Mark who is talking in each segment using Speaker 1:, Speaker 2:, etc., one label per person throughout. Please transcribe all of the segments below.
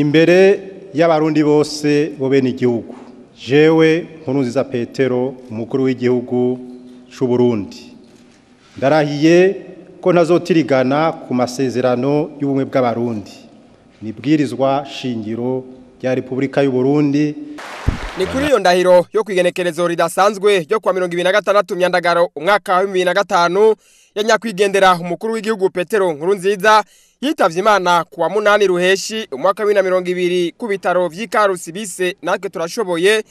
Speaker 1: imbere y'abarundi bose bo bene igihugu jewe nkuru petero umukuru w'igihugu cy'u Burundi ndarahiye ko ntazotirigana ku masezerano y'ubumwe bw'abarundi nibwirizwa shingiro rya repubulika y'u Burundi ni kuri iyo ndahiro yo ku ridasanzwe ryo kwa mirongo ibiri na gatandatu myandagaro umwaka wa bibiri na gatanu ya nyakwigendera umukuru w'igihugu petero nkurunziza yitabye imana kuwa munani ruheshi umwaka wa mirongo ibiri ku bitaro vy'ikarusi bise natwe turashoboye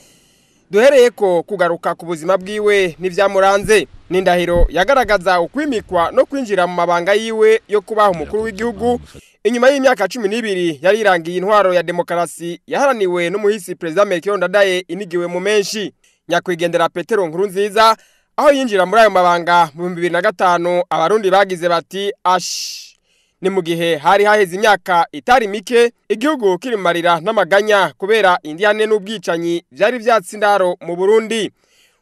Speaker 1: duhereye ko kugaruka ku buzima bwiwe n'ivyamuranze ni indahiro yagaragaza ukwimikwa no kwinjira mu mabanga yiwe yo kubaha umukuru w'igihugu inyuma y'imyaka cumi n'ibiri yari irangiye intwaro ya demokarasi yaharaniwe n'umuhisi perezida Melchior Ndadaye inigiwe mu menshi nyakwigendera Petero nkuru nziza aho yinjira muri ayo mabanga mu bihumbi bibiri na gatanu abarundi bagize bati ashi ni mu gihe hari haheze imyaka itari mike igihugu kirimarira n'amaganya kubera indiyane n'ubwicanyi byari byatse mu burundi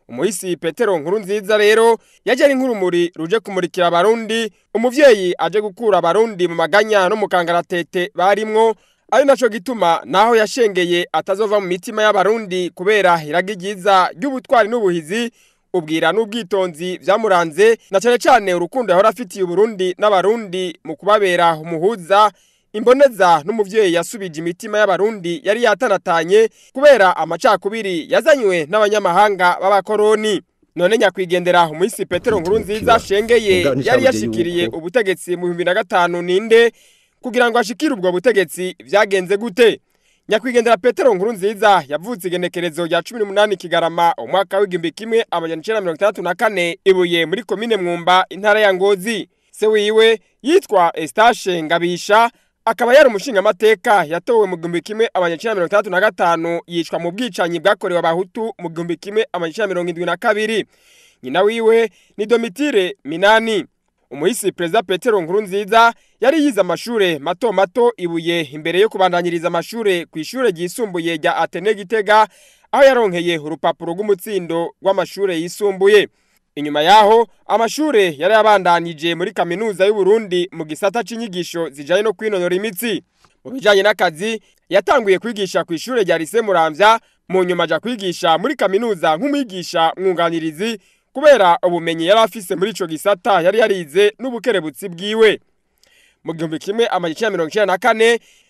Speaker 1: umuhisi petero nkuru nziza rero yaje ari nk'urumuri ruje kumurikira abarundi Umubyeyi aje gukura abarundi mu maganya no mu kangaratete barimwo ari naco gituma naho yashengeye atazova mu mitima y'abarundi kubera hiraga ryiza ry'ubutwari n'ubuhizi ubwira n'ubwitonzi byamuranze na cyane cyane urukundo yahora afitiye uburundi n'abarundi mu kubabera umuhuza imboneza n'umubyeyi yasubije imitima y'abarundi yari yatanatanye kubera amacakubiri yazanywe n'abanyamahanga b'abakoroni none nyakwigendera umuyisi petero nkuru nziza shengeye yari yashyikiriye ubutegetsi mu bihumbi na gatanu ninde kugira ngo ashikire ubwo butegetsi byagenze gute nyakwigendera petero nkuru nziza yavutse igenekerezo rya cumi n'umunani kigarama umwaka w'igihumbi kimwe amajana icenda mirongo itandatu na kane ibuye muri komine mwumba intara ya ngozi se wiwe yitwa estashe ngabisha akaba yari umushingamateka yatowe mu gihumbi kimwe amajana mirongo itandatu na gatanu yicwa mu bwicanyi bwakorewe abahutu mu gihumbi kimwe amajana mirongo irindwi na kabiri nyina wiwe ni domitire minani umuhisi perezida petero nkurunziza yari yize amashuri mato mato ibuye imbere yo kubandanyiriza amashuri ku ishuri ryisumbuye rya atene gitega aho yaronkeye urupapuro rw'umutsindo rw'amashuri yisumbuye inyuma yaho amashuri yari yabandanije muri kaminuza y'u Burundi mu gisata cy'inyigisho zijyanye no kwinonora imitsi mu bijyanye n'akazi yatanguye kwigisha ku ishuri rya lise Muramvya mu nyuma ajya kwigisha muri kaminuza nk'umwigisha mwunganirizi kubera ubumenyi yari afise muri ico gisata yari yarize n'ubukerebutsi bwiwe mu gihumbi kimwe amajana mirongo icyenda na kane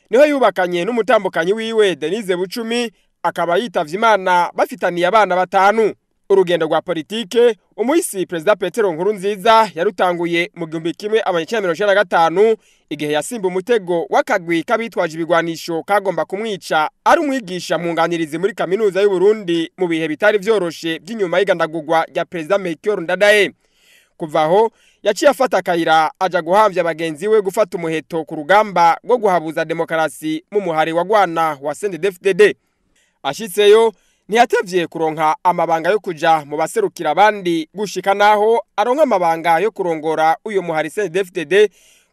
Speaker 1: niho yubakanye n'umutambukanyi wiwe Denise Bucumi akaba yitabye Imana bafitaniye abana batanu urugendo rwa politiki umuhisi perezida petero nkuru nziza yarutanguye mu gihumbi kimwe amanyekenda mirongo na gatanu igihe yasimba umutego w'akagwi k'abitwaje ibigwanisho kagomba kumwica ari umwigisha mu muri kaminuza y'u Burundi mu bihe bitari byoroshye by'inyuma y'igandagurwa rya perezida Melchior Ndadaye kuva aho yaciye afata akayira aja guhambya bagenzi we gufata umuheto ku rugamba rwo guhabuza demokarasi mu muhari wa Gwana wa CNDD-FDD ashitseyo ntiyatevye kuronka amabanga yo kuja mu baserukira abandi gushika naho aronka amabanga yo kurongora uyo muhari cndd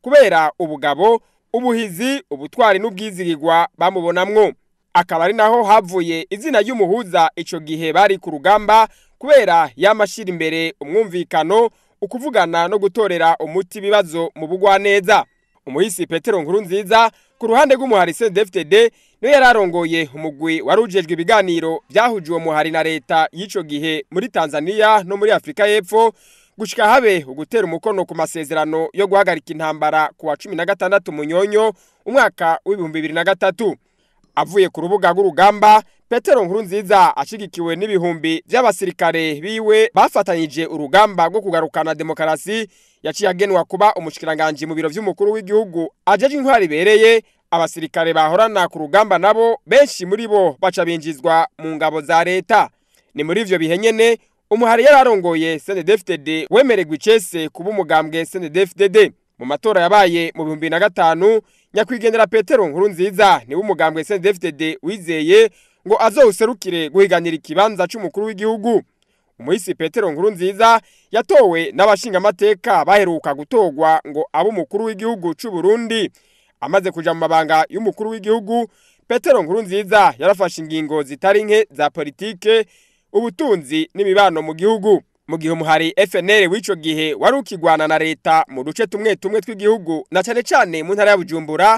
Speaker 1: kubera ubugabo ubuhizi ubutwari n'ubwizigirwa bamubonamwo akaba ari naho havuye izina ry'umuhuza icyo gihe bari ku rugamba kubera yamashira imbere umwumvikano ukuvugana no gutorera umuti ibibazo mu bugwaneza umuhisi petero nkuru nziza ku ruhande rw'umuhari cdfd niwe yari arongoye umugwi wari ujejwe ibiganiro byahuje uwo muhari na leta y'icyo gihe muri tanzania no muri afurika y'epfo gushyika habe ugutera umukono ku masezerano yo guhagarika intambara ku wa cumi na gatandatu munyonyo umwaka w'ibihumbi bibiri na gatatu avuye ku rubuga rw'urugamba petero nkuru nziza ashyigikiwe n'ibihumbi by'abasirikare biwe bafatanyije urugamba rwo kugarukana demokarasi yaciye agenwa kuba umushikiranganji mu biro by'umukuru w'igihugu ajejwe intwari ibereye abasirikare bahorana ku rugamba nabo benshi muri bo baca binjizwa mu ngabo za leta ni muri ivyo bihe nyene umuhari yari arongoye CNDD-FDD icese kuba umugambwe CNDD-FDD mu matora yabaye mu bihumbi na gatanu nyakwigendera Petero Nkurunziza niwe umugambwe CNDD-FDD wizeye ngo azowuserukire guhiganira ikibanza cy’umukuru w'igihugu umuhisi petero nkuru nziza yatowe n'abashingamateka baheruka gutorwa ngo abe umukuru w'igihugu cy'u Burundi amaze kujya mu mabanga y'umukuru w'igihugu petero nkuru nziza yarafashe ingingo zitari nke za politiki ubutunzi n'imibano mu gihugu mu gihe umuhari FNL w'ico gihe wari ukigwana na leta mu duce tumwe tumwe tw'igihugu na cyane cyane mu ntara ya Bujumbura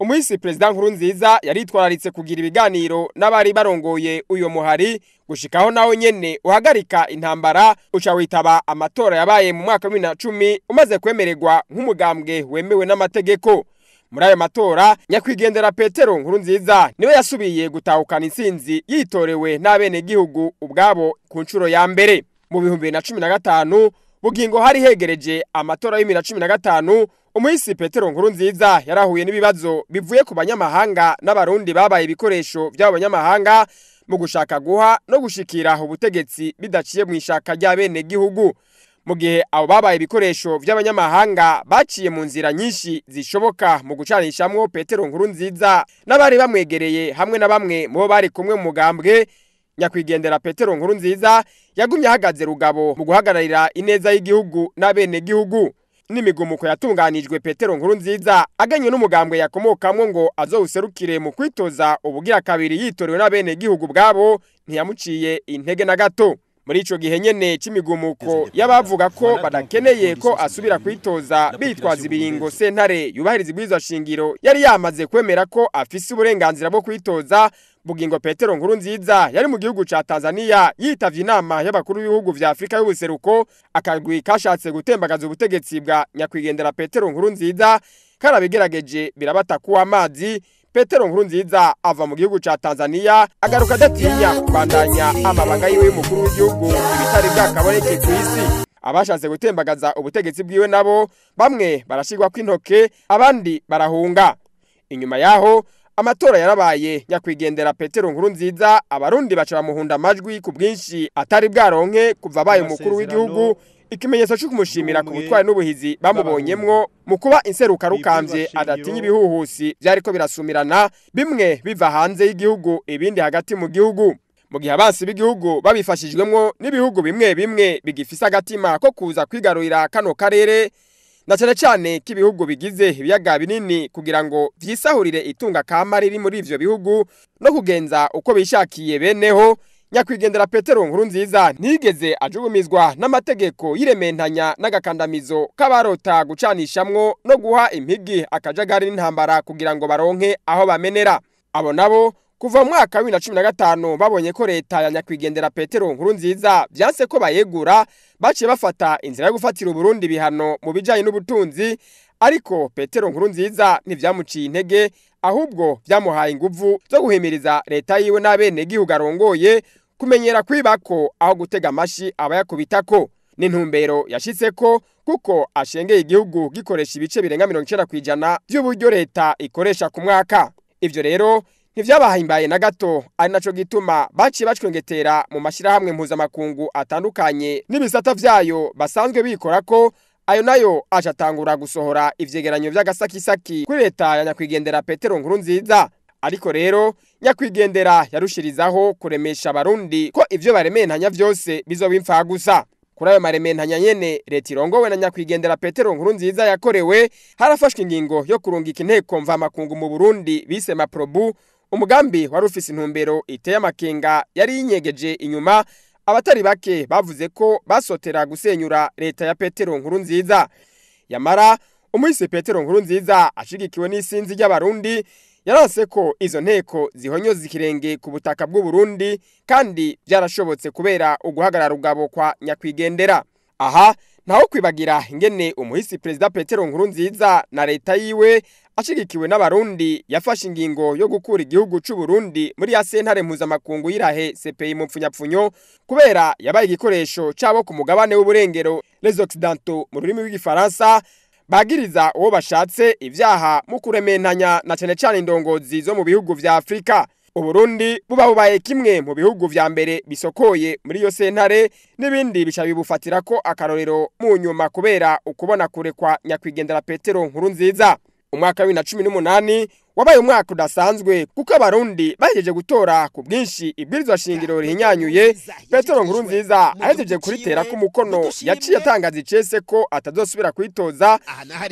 Speaker 1: umwisi perezida nkurunziza yaritwararitse kugira ibiganiro n'abari barongoye uyu muhari gushikaho nawo nyene uhagarika intambara uca witaba amatora yabaye mu mwaka wa bibiri na cumi umaze kwemererwa nk'umugambwe wemewe n'amategeko muri ayo matora nyakwigendera petero nkurunziza niwe yasubiye gutahukana intsinzi yitorewe n'abenegihugu ubwabo ku nshuro ya mbere mu bihumbi bibiri na cumi na gatanu bugingo hari hegereje amatora y'ibibiri na cumi na gatanu umuhisi petero nkuru nziza yarahuye n'ibibazo bivuye ku banyamahanga n'abarundi babaye ibikoresho by'abo banyamahanga mu gushaka guha no gushikira ubutegetsi bidaciye mu ishaka ry'abenegihugu mu gihe abo babaye ibikoresho by'abanyamahanga baciye mu nzira nyinshi zishoboka mu gucanishamo petero nkuru nziza n'abari bamwegereye hamwe na bamwe mu bo bari kumwe mu mugambwe nyakwigendera petero nkuru nziza yagumye ahagaze rugabo mu guhagararira ineza y'igihugu n'abenegihugu n'imigumuko yatunganijwe petero nkuru nziza aganye n'umugambwe yakomokamo ngo azawuserukire mu kwitoza ubugira kabiri yitorewe n'abenegihugu bwabo ntiyamuciye intege na gato muri icyo gihe nyine cy'imigumuko y'abavuga ko badakeneye ko asubira kwitoza bitwaza ibiringo sentare yubahiriza shingiro yari yamaze kwemera ko afise uburenganzira bwo kwitoza bugingo petero nkuru nziza yari mu gihugu cya tanzania yitabye inama y'abakuru b'ibihugu vya afurika y'ubuseruko akagwi kashatse gutembagaza ubutegetsi bwa nyakwigendera petero nkuru nziza karabigerageje birabatakuwa amazi petero nkuru nziza ava mu gihugu cya tanzania agaruka adatinya kubandanya amabanga yiwe y'umukuru w'igihugu ibitari bwakaboneke ku isi abashatse gutembagaza ubutegetsi bwiwe nabo bamwe barashirwa intoke abandi barahunga inyuma yaho amatora yarabaye nyakwigendera petero nkuru nziza abarundi baca bamuhunda amajwi ku bwinshi atari bwaronke kuva abaye umukuru w'igihugu ikimenyetso cyo kumushimira ku butwari n'ubuhizi bamubonyemwo mu kuba inseruka rukambye adatinya ibihuhusi byariko birasumirana bimwe biva hanze y'igihugu ibindi hagati mu gihugu mu gihe abansi b'igihugu babifashijwemo n'ibihugu bimwe bimwe bigifise agatima ko kuza kwigarurira kano karere na cyane cyane k'ibihugu bigize ibiyaga binini kugira ngo byisahurire itunga kamara riri muri ibyo bihugu no kugenza uko bishakiye beneho nyakwigendera petero nkuru nziza ntigeze ajugumizwa n'amategeko y'irementanya n'agakandamizo k'abarota gucanishamwo no guha impigi akajagari n'intambara kugira ngo baronke aho bamenera abo nabo kuva mwaka wa bibiri na cumi na gatanu babonye ko leta ya nyakwigendera petero nkuru nziza byanse ko bayegura baciye bafata inzira yo gufatira uburundi bihano mu bijyanye n'ubutunzi ariko petero nkuru nziza ntibyamuciye intege ahubwo byamuhaye ingufu zo guhimiriza leta yiwe n'abenegihugu arongoye kumenyera kwibako aho gutega amashyi abayakubita ko n’intumbero yashyitse ko kuko ashengeye igihugu gikoresha ibice birenga mirongo icyenda ku ijana by'uburyo leta ikoresha ku mwaka ibyo rero ntibyabahimbaye na gato ari nacyo gituma baciye bacwengetera mu mashyirahamwe mpuzamakungu atandukanye n'ibisata byayo basanzwe bikora ko ayo nayo acatangura gusohora ivyegeranyo vy'agasakisaki kuri leta ya nyakwigendera petero nkuru nziza ariko rero nyakwigendera yarushirizaho kuremesha abarundi ko ivyo baremeye vyose bizoba imfaha gusa kuri ayo maremeye nyene leta irongowe na nyakwigendera petero nkuru nziza yakorewe harafashwe ingingo yo kurungika inteko mva mvamakungu mu burundi bise maprobu umugambi wari ufise intumbero iteye amakenga yari yinyegeje inyuma abatari bake bavuze ko basotera gusenyura leta ya petero nkuru nziza yamara umuhise petero nkuru nziza ashigikiwe n'isinzi ry'abarundi yaranse ko izo nteko zihonyoza ikirenge ku butaka bw'uburundi kandi byarashobotse kubera uguhagarara ugabo kwa nyakwigendera aha ntaho kwibagira ingene umuhisi perezida petero nkuru nziza na leta yiwe ashyigikiwe n'abarundi yafashe ingingo yo gukura igihugu cy'u Burundi muri ya sentare mpuzamakungu y'irahe CPI mu pfunyapfunyo kubera yabaye igikoresho cyabo ku mugabane w'uburengero les occidentaux mu rurimi rw'igifaransa bagiriza uwo bashatse ibyaha mu kurementanya na cyane cyane indongozi zo mu bihugu vya Afurika Uburundi buba bubaye kimwe mu bihugu bya mbere bisokoye muri iyo sentare n'ibindi bica bibufatira ko akarorero mu nyuma kubera ukubona kurekwa nyakwigendera Petero nkuru nziza umwaka wa na cumi n'umunani wabaye umwaka udasanzwe kuko abarundi bahejeje gutora ku bwinshi ibwirizwa shingiro rihinyanyuye petero nkuru nziza ahejeje kuritera ko umukono yaciye atangaza icese ko atazosubira kwitoza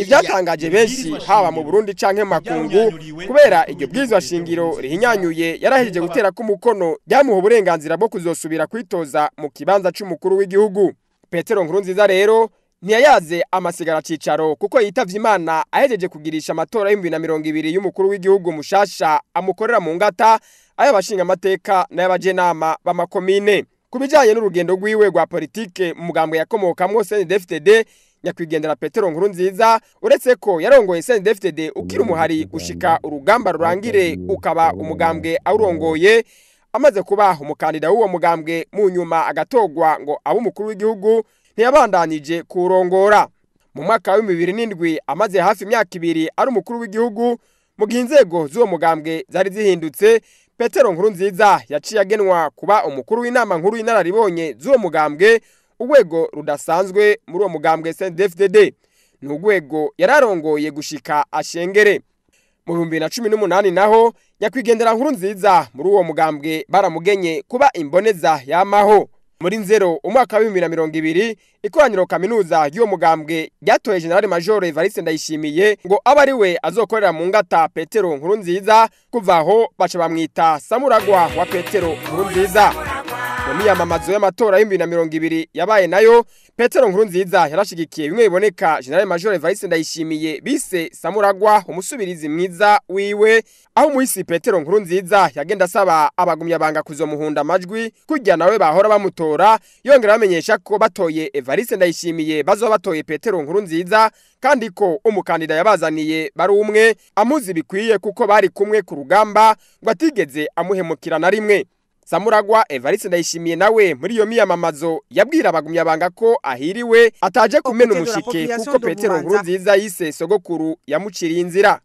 Speaker 1: ibyatangaje benshi haba mu burundi canke makungu kubera iryo bwirizwa shingiro rihinyanyuye yarahejeje gutera ko umukono ryamuha uburenganzira bwo kuzosubira kwitoza mu kibanza cy’umukuru w'igihugu petero nkuru nziza rero ntiyayaze amasigara acicaro kuko yitavye imana ahejeje kugirisha amatora y'ibihumbi na mirongo ibiri y'umukuru w'igihugu mushasha amukorera mu ngata ay'abashingamateka n'ay'abajenama b'amakomine ku bijanye n'urugendo rwiwe rwa politike mu mugambwe yakomokamwo snidfd nyakwigendera petero nkuru nziza uretse ko yarongoye snidfd ukiri umuhari gushika urugamba rurangire ukaba umugambwe awurongoye amaze kuba umukandida w'uwo mugambwe mu nyuma agatogwa ngo abe umukuru w'igihugu ntiyabandanyije kurongora mu mwaka wa bibiri n'indwi amaze hafi imyaka ibiri ari umukuru w'igihugu mu gihe inzego z'uwo mugambwe zari zihindutse petero nkuru nziza yaciye agenwa kuba umukuru w'inama nkuru y'inararibonye z'uwo mugambwe urwego rudasanzwe muri uwo mugambwe cndfdd ni urwego yararongoye arongoye gushika ashengere mu bihumbi na cumi n'umunani naho nyakwigendera nkuru nziza muri uwo mugambwe baramugenye kuba imboneza yamaho muri nzero umwaka wa bibiri na mirongo ibiri ikoraniro kaminuza y'uwo mugambwe ryatoye generale major evariste ndayishimiye ngo abe ari we azokorera mu ngata petero nkuru nziza kuva aho baca bamwita samuragwa wa petero nkuru nziza imyiyamamazo y'amatora y'ibihumbi na mirongo ibiri yabaye nayo petero nkurunziza yarashigikiye bimwe biboneka generale major evariste ndayishimiye bise samuragwa umusubirizi mwiza wiwe aho umuhisi petero nkurunziza yagenda asaba abagumyabanga kuzomuhunda amajwi kujya nawe bahora bamutora yongera bamenyesha ko batoye evariste ndayishimiye bazoba batoye petero nkurunziza kandi ko umukandida yabazaniye bari umwe amuzi bikwiye kuko bari kumwe ku rugamba ngo atigeze amuhemukira na rimwe samuragwa evariste ndayishimiye nawe muri iyo miyamamazo yabwira abagumyabanga ko ahiriwe ataje kumena umushike kuko petero nkuru nziza yise sogokuru yamuciriye inzira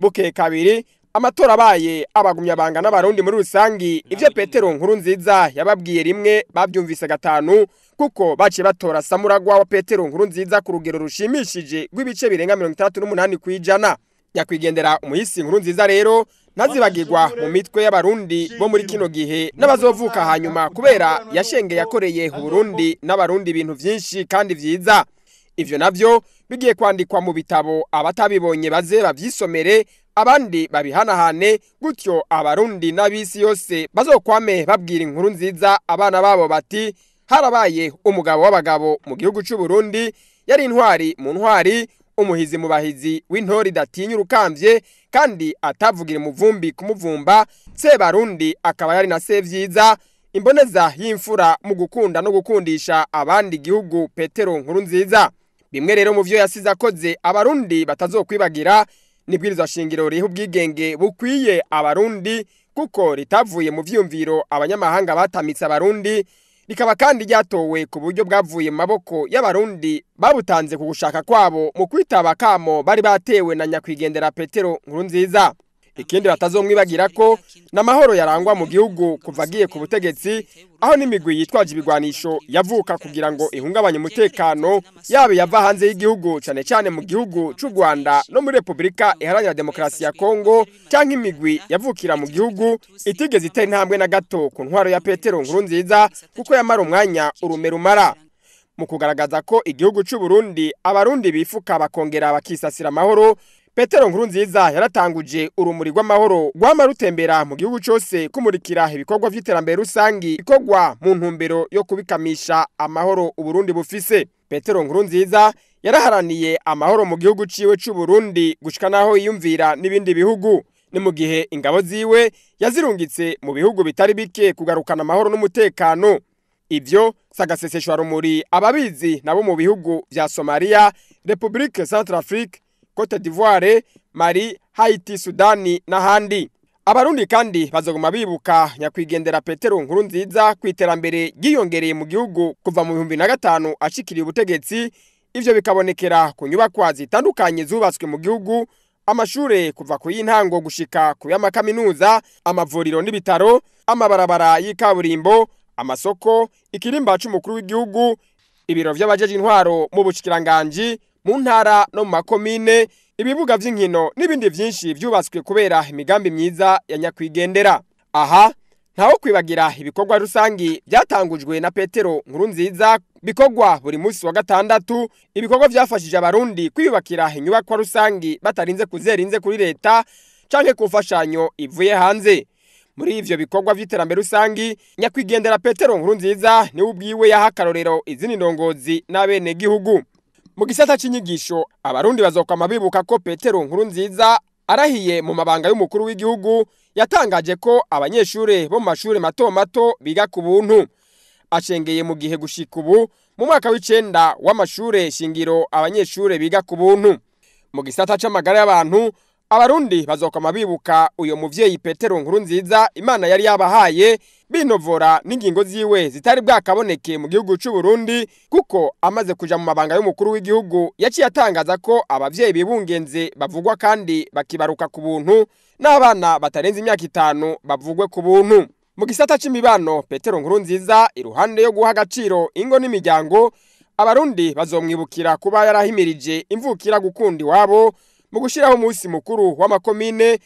Speaker 1: buke kabiri amatora abaye abagumyabanga n'abarundi muri rusangi ibyo petero nkuru nziza yababwiye rimwe babyumvise gatanu kuko baciye batora samuragwa wa petero nkuru nziza ku rugero rushimishije rw'ibice birenga mirongo itandatu n'umunani ku ijana nyakwigendera umuhisi nkuru nziza rero ntazibagirwa mu mitwe y'abarundi bo muri kino gihe n'abazovuka hanyuma kubera yashenge yakoreye uburundi n'abarundi ibintu byinshi kandi byiza ibyo nabyo bigiye kwandikwa mu bitabo abatabibonye baze babyisomere abandi babihanahane gutyo abarundi n'abisi yose bazokwame babwira inkuru nziza abana babo bati harabaye umugabo w'abagabo mu gihugu cy'u Burundi yari intwari mu ntwari umuhizi mu bahizi w'intore idatinya urukambye kandi atavugira umuvumbi kumuvumba sebarundi akaba yari na sebyiza imboneza y'imfura mu gukunda no gukundisha abandi igihugu petero nkuru nziza bimwe rero mu byo yasize akoze abarundi batazokwibagira n'ibwirizwa shingiro riha ubwigenge bukwiye abarundi kuko ritavuye mu byumviro abanyamahanga batamitse abarundi rikaba kandi ryatowe ku buryo bwavuye mu maboko y'abarundi babutanze ku gushaka kwabo mu kwitaba akamo bari batewe na nyakwigendera petero nkuru nziza ikindi batazomwibagira ko n'amahoro yarangwa mu gihugu kuva agiye ku butegetsi aho n'imigwi yitwaje ibigwanisho yavuka kugira ngo ihungabanye umutekano yaba yava hanze y'igihugu cyane cyane mu gihugu cy'u Rwanda no muri Repubulika Iharanira Demokarasi ya Kongo cyangwa imigwi yavukira mu gihugu itigeze itera intambwe na gato ku ntwaro ya Petero Nkurunziza kuko yamara umwanya urume rumara mu kugaragaza ko igihugu cy'u Burundi abarundi bifuka bakongera bakisasira amahoro petero Nkurunziza yaratanguje urumuri rw'amahoro guhama rutembera mu gihugu cyose kumurikira ibikorwa by'iterambere rusange bikorwa mu ntumbero yo kubikamisha amahoro uburundi bufise petero Nkurunziza nziza yaraharaniye amahoro mu gihugu ciwe c'uburundi gushika n'aho yiyumvira n'ibindi bihugu ni mu gihe ingabo ziwe yazirungitse mu bihugu bitari bike kugarukana amahoro n'umutekano ibyo sagaseseshwa rumuri ababizi nabo mu bihugu vya somaliya republike centrafrique Cote d'Ivoire Mali Haiti Sudani n'ahandi abarundi kandi bazaguma bibuka nyakwigendera petero nkuru nziza ku iterambere ryiyongereye mu gihugu kuva mu bihumbi na gatanu ashikiriye ubutegetsi ibyo bikabonekera ku nyubakwa zitandukanye zubatswe mu gihugu amashuri kuva ku y'intango gushika ku y'amakaminuza amavuriro n'ibitaro amabarabara y'ikaburimbo amasoko ikirimba cy’umukuru w'igihugu ibiro vy'abajeje intwaro mu bushikiranganji mu ntara no mu makomine ibibuga by'inkino n'ibindi byinshi byubatswe kubera imigambi myiza ya nyakwigendera aha ntaho kwibagira ibikorwa rusange byatangujwe na petero nkuru nziza bikorwa buri munsi wa gatandatu ibikorwa byafashije abarundi kwiyubakira inyubakwa rusange batarinze kuzerinze kuri leta cyangwa ku mfashanyo ivuye hanze muri ivyo bikorwa vy'iterambere rusangi nyakwigendera petero nkuru nziza niwe ubwiwe yaha akarorero izindi ndongozi n'abenegihugu mu gisata cy'inyigisho abarundi bazokama bibuka ko petero nkuru nziza arahiye mu mabanga y'umukuru w'igihugu yatangaje ko abanyeshuri bo mu mashuri mato mato biga ku buntu acengeye mu gihe gushika ubu mu mwaka w'icenda wamashuri shingiro abanyeshuri biga ku buntu mu gisata c'amagara y'abantu abarundi bazokama bibuka uyu mubyeyi petero nkuru nziza imana yari yabahaye binovora n'ingingo ziwe zitari bwakaboneke mu gihugu cy'u Burundi kuko amaze kuja mu mabanga y'umukuru w'igihugu yaciye atangaza ko abavyeyi bibungenze bavugwa kandi bakibaruka ku buntu n'abana batarenze imyaka itanu bavugwe ku buntu mu gisata cyimibano Petero Nkuru nziza iruhande yo guha agaciro ingo n'imiryango abarundi bazomwibukira kuba yarahimirije imvukira gukunda iwabo mu gushyiraho umunsi mukuru w'amakomine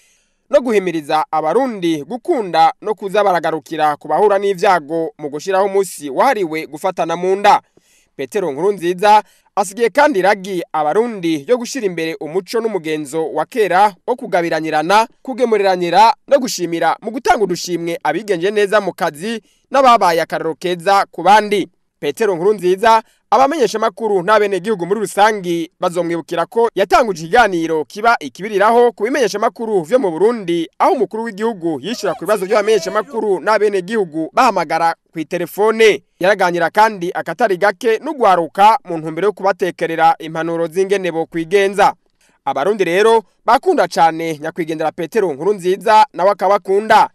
Speaker 1: no guhimiriza abarundi gukunda no kuza baragarukira ku bahura n'ibyago mu gushyiraho umunsi wahariwe gufatana mu nda petero nkurunziza asigaye kandi iragi abarundi yo gushyira imbere umuco n'umugenzo wa kera wo kugabiranyirana kugemuriranira no gushimira mu gutanga udushimwe abigenje neza mu kazi n'ababaye akararo keza ku bandi petero nkuru nziza abamenyesha makuru n'abenegihugu muri rusange bazomwibukira ko yatanguje ikiganiro kiba ikibiriraho ku bimenyesha makuru vyo mu Burundi aho umukuru w'igihugu yishura ku bibazo by'abamenyesha makuru n'abenegihugu bahamagara ku telefone yaraganira kandi akatari gake n'ugwaruka mu ntumbero yo kubatekerera impanuro z'ingene bo kwigenza abarundi rero bakunda cyane nyakwigendera petero nkuru nziza nawe akabakunda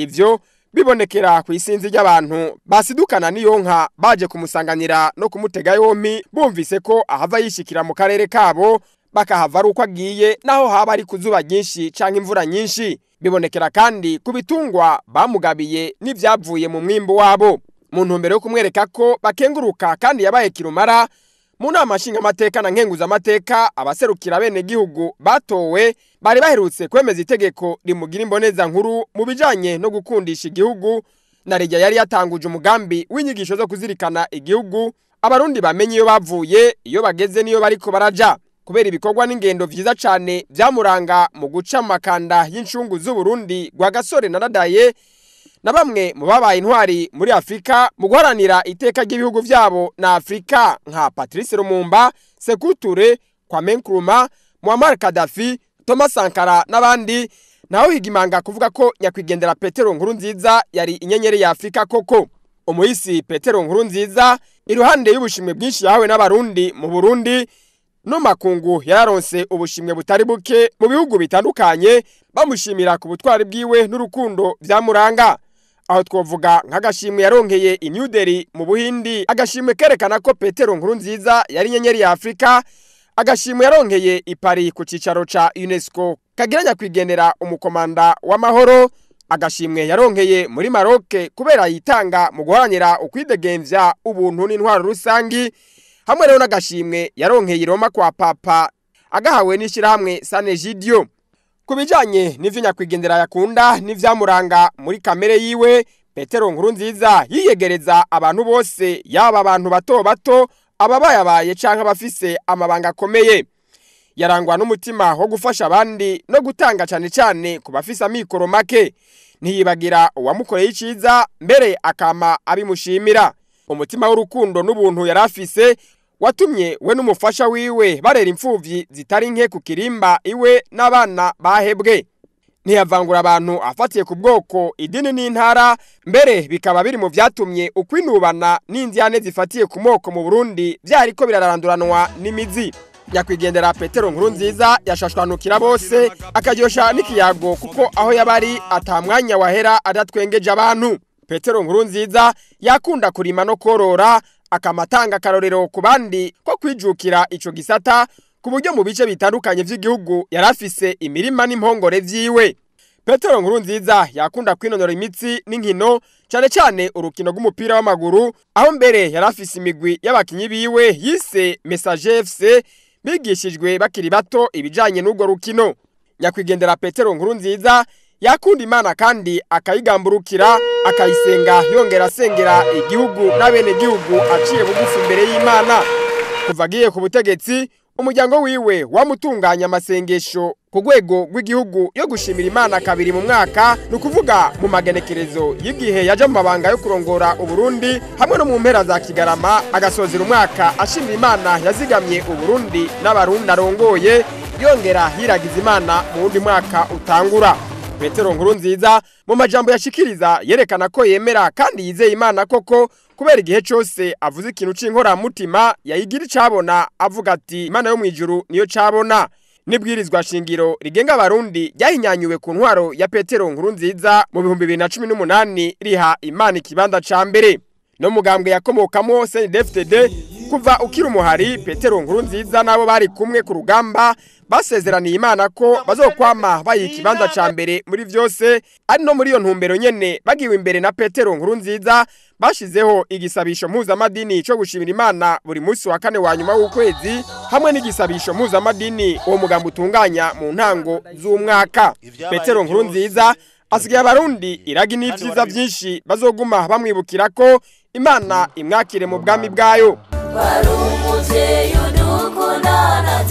Speaker 1: ivyo bibonekera ku isinzi ry'abantu basidukana n'iyo nka baje kumusanganira no kumutega yompi bumvise ko ahava yishikira mu karere kabo bakahava ari uko agiye naho haba ari ku zuba ryinshi cyangwa imvura nyinshi bibonekera kandi ku bitungwa bamugabiye n'ibyavuye mu mwimbu wabo mu ntumbero yo kumwereka ko bakenguruka kandi yabaye kirumara mu nama nshingamateka na nkenguzamateka abaserukira abenegihugu batowe bari baherutse kwemeza itegeko rimugira imboneza nkuru mu bijyanye no gukundisha igihugu na rege yari yatanguje umugambi w'inyigisho zo kuzirikana igihugu abarundi bamenye iyo bavuye iyo bageze n'iyo bariko barajya kubera ibikorwa n'ingendo byiza cyane byamuranga mu guca amakanda y'inshungu z'uburundi rwa gasore na radaye na bamwe mu babaye intwari muri afurika mu guharanira iteka ry'ibihugu byabo na afurika nka patrice rumumba sekuture kwame nkuruma muammar kadafi thomas sankara n'abandi naho higimanga kuvuga ko nyakwigendera petero nkuru nziza yari inyenyeri ya afurika koko umuhisi petero nkuru nziza iruhande y'ubushimwe bwinshi yahawe n'abarundi mu burundi no makungu yararonse ubushimwe butari buke mu bihugu bitandukanye bamushimira ku butwari bwiwe n'urukundo byamuranga aho twavuga nk'agashimwe yaronkeye i New Delhi mu Buhindi agashimwe kerekana ko Petero Nkurunziza yari inyenyeri ya Afurika agashimwe yarongeye i Paris ku cyicaro cya UNESCO kagira nyakwigendera umukomanda w'amahoro agashimwe yarongeye muri Maroc kubera yitanga mu guharanira ukwidegembya ubuntu n'intwaro rusange. hamwe rero n'agashimwe yaronkeye Roma kwa papa agahawe n'ishyirahamwe Sanegidio ku bijyanye n'ibyo nyakwigendera yakunda n'ibyamuranga muri kamere yiwe petero nkuru nziza yiyegereza abantu bose yaba abantu bato bato ababayabaye cyangwa abafise amabanga akomeye yarangwa n'umutima wo gufasha abandi no gutanga cyane cyane ku bafise amikoro make ntiyibagira uwamukoreye icyiza mbere akama abimushimira umutima w'urukundo n'ubuntu yari afise watumye we n'umufasha wiwe barera imfubyi zitari nke ku kirimba iwe n'abana bahebwe ntiyavangura abantu afatiye ku bwoko idini n'intara mbere bikaba biri mu byatumye ukwinubana n'indyane zifatiye ku moko mu burundi byari ko biraranduranwa n'imizi nyakwigendera petero nkuru nziza yashashwanukira bose akaryoshya n'ikiyago kuko aho yabari mwanya wahera adatwengeje abantu petero nkuru nziza yakunda kurima no korora akaba atanga akarorero ku bandi ko kwijukira icyo gisata ku buryo mu bice bitandukanye by'igihugu yari afise imirima n'impongore byiwe petero nkuru nziza yakunda kwinonora imitsi n'inkino cyane cyane urukino rw'umupira w'amaguru aho mbere yari afise imigwi y'abakinnyi biwe yise mesaje fc bigishijwe bakiri bato ibijyanye n'urwo rukino nyakwigendera petero nkuru nziza yakunda imana kandi akayigamburukira akayisenga yongera asengera igihugu n'abenegihugu aciye bugufi imbere y'imana kuva agiye ku butegetsi umuryango wiwe wamutunganya amasengesho ku rwego rw'igihugu yo gushimira imana kabiri mu mwaka ni ukuvuga mu magenekerezo y'igihe yaje mu mabanga yo kurongora uburundi hamwe no mu mpera za kigarama agasozera umwaka ashimira imana yazigamye uburundi n'abarundi arongoye yongera yiragiza imana mu wundi mwaka utangura petero nkuru nziza mu majambo yashikiriza yerekana ko yemera kandi yizeye imana koko kubera igihe cyose avuze ikintu cy'inkoramutima yayigira icabona avuga ati imana yo mu ijuru niyo cabona n'ibwirizwa shingiro rigenga abarundi ryahinyanyuwe ku ntwaro ya petero nkuru nziza mu bihumbi bibiri na cumi n'umunani riha imana ikibanza ca mbere no mugambwe yakomokamo snidfd kuva ukiri umuhari petero nkuru nziza n'abo bari kumwe ku rugamba basezeraniye imana ko bazokwama bayiha ikibanza cya mbere muri byose ari no muri iyo ntumbero nyene bagiwe imbere na petero nkuru nziza bashizeho igisabisho mpuzamadini cyo gushimira imana buri munsi wa kane wa nyuma w'ukwezi hamwe n'igisabisho mpuzamadini uwo mugambo utunganya mu ntango z'umwaka petero nkuru nziza asigaye abarundi iragi n'ibyiza byinshi bazoguma bamwibukira ko imana imwakire mu bwami bwayo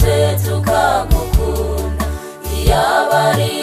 Speaker 1: twese tukagukunda iyaba ari